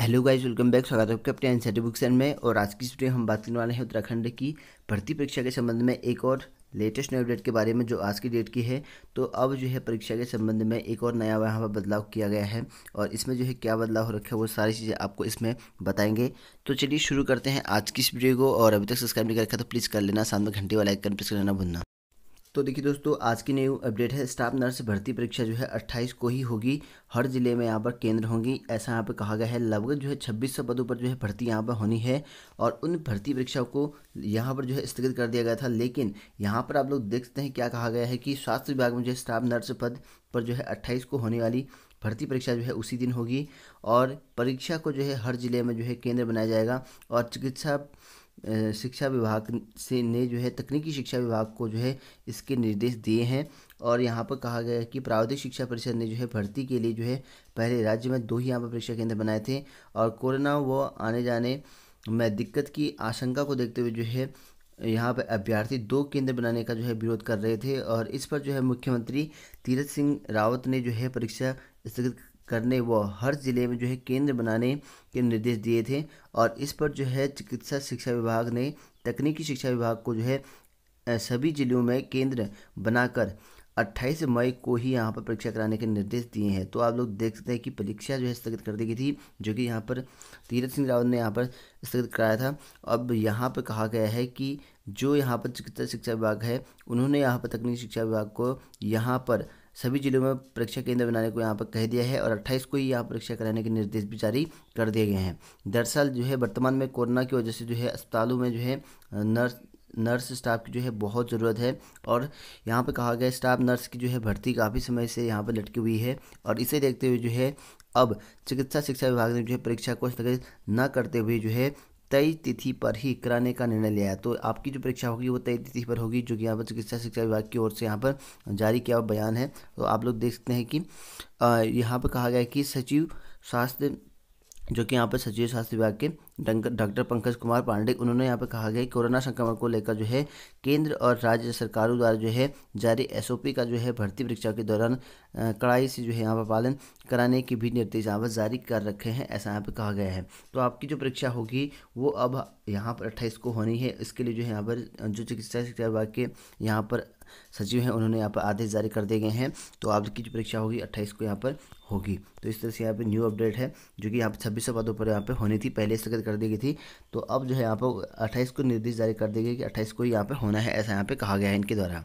hello guys welcome back स्वागत है आपके अपने एनसीटी बुक एंड में और आज की वीडियो हम बात करने वाले हैं उत्तराखंड की भर्ती परीक्षा के संबंध में एक और लेटेस्ट नए अपडेट के बारे में जो आज की डेट की है तो अब जो है परीक्षा के संबंध में एक और नया वहाँ पर बदलाव किया गया है और इसमें जो है क्या बदलाव हो रखा है वो सारी चीज़ें आपको इसमें बताएंगे तो चलिए शुरू करते हैं आज की इस वीडियो को और अभी तक सब्सक्राइब नहीं कर रखा तो प्लीज़ कर लेना साथ में घंटे वाला आइकन प्रेस कर लेना भूलना तो देखिए दोस्तों आज की न्यू अपडेट है स्टाफ नर्स भर्ती परीक्षा जो है 28 को ही होगी हर जिले में यहाँ पर केंद्र होंगी ऐसा यहाँ पर कहा गया है लगभग जो है छब्बीस सौ पदों पर जो है भर्ती यहाँ पर होनी है और उन भर्ती परीक्षाओं को यहाँ पर जो है स्थगित कर दिया गया था लेकिन यहाँ पर आप लोग देखते हैं क्या कहा गया है कि स्वास्थ्य विभाग में जो है स्टाफ नर्स पद पर जो है अट्ठाईस को होने वाली भर्ती परीक्षा जो है उसी दिन होगी और परीक्षा को जो है हर जिले में जो है केंद्र बनाया जाएगा और चिकित्सा शिक्षा विभाग से ने जो है तकनीकी शिक्षा विभाग को जो है इसके निर्देश दिए हैं और यहाँ पर कहा गया है कि प्रावधिक शिक्षा परिषद ने जो है भर्ती के लिए जो है पहले राज्य में दो ही यहाँ पर परीक्षा केंद्र बनाए थे और कोरोना व आने जाने में दिक्कत की आशंका को देखते हुए जो है यहाँ पर अभ्यर्थी दो केंद्र बनाने का जो है विरोध कर रहे थे और इस पर जो है मुख्यमंत्री तीरथ सिंह रावत ने जो है परीक्षा स्थगित करने व हर ज़िले में जो है केंद्र बनाने के निर्देश दिए थे और इस पर जो है चिकित्सा शिक्षा विभाग ने तकनीकी शिक्षा विभाग को जो है सभी जिलों में केंद्र बनाकर 28 मई को ही यहाँ पर परीक्षा कराने के निर्देश दिए हैं तो आप लोग देख सकते हैं कि परीक्षा जो है स्थगित कर दी गई थी जो कि यहाँ पर तीरथ सिंह रावत ने यहाँ पर स्थगित कराया था अब यहाँ पर कहा गया है कि जो यहाँ पर चिकित्सा शिक्षा विभाग है उन्होंने यहाँ पर तकनीकी शिक्षा विभाग को यहाँ पर सभी जिलों में परीक्षा केंद्र बनाने को यहाँ पर कह दिया है और अट्ठाईस को ही यहाँ परीक्षा कराने के निर्देश भी जारी कर दिए गए हैं दरअसल जो है वर्तमान में कोरोना की वजह से जो है अस्पतालों में जो है नर्स नर्स स्टाफ की जो है बहुत ज़रूरत है और यहाँ पे कहा गया स्टाफ नर्स की जो है भर्ती काफ़ी समय से यहाँ पे लटकी हुई है और इसे देखते हुए जो है अब चिकित्सा शिक्षा विभाग ने जो है परीक्षा को स्थगित न करते हुए जो है तय तिथि पर ही कराने का निर्णय लिया है तो आपकी जो परीक्षा होगी वो तय तिथि पर होगी जो कि यहाँ पर चिकित्सा शिक्षा विभाग की ओर से यहाँ पर जारी किया हुआ बयान है तो आप लोग देख सकते हैं कि यहाँ पर कहा गया है कि सचिव स्वास्थ्य जो कि यहाँ पर सचिव स्वास्थ्य विभाग के डॉक्टर पंकज कुमार पांडे उन्होंने यहाँ पर कहा गया कि कोरोना संक्रमण को लेकर जो है केंद्र और राज्य सरकारों द्वारा जो है जारी एसओपी का जो है भर्ती परीक्षा के दौरान कड़ाई से जो है यहाँ पर पालन कराने के भी निर्देश यहाँ पर जारी कर रखे हैं ऐसा यहाँ पर कहा गया है तो आपकी जो परीक्षा होगी वो अब यहाँ पर अट्ठाईस को होनी है इसके लिए जो है यहाँ पर जो चिकित्सा शिक्षा विभाग के यहाँ पर सचिव हैं उन्होंने यहाँ पर आदेश जारी कर दिए गए हैं तो आपकी जो परीक्षा होगी अट्ठाईस को यहाँ पर होगी तो इस तरह से यहाँ पे न्यू अपडेट है जो कि यहाँ पर छब्बीस पदों पर यहाँ पर होनी थी पहले स्थगित कर दी गई थी तो अब जो है यहाँ पर अट्ठाईस को निर्देश जारी कर दिए गए कि अट्ठाईस को यहाँ पर होना है ऐसा यहाँ पर कहा गया है इनके द्वारा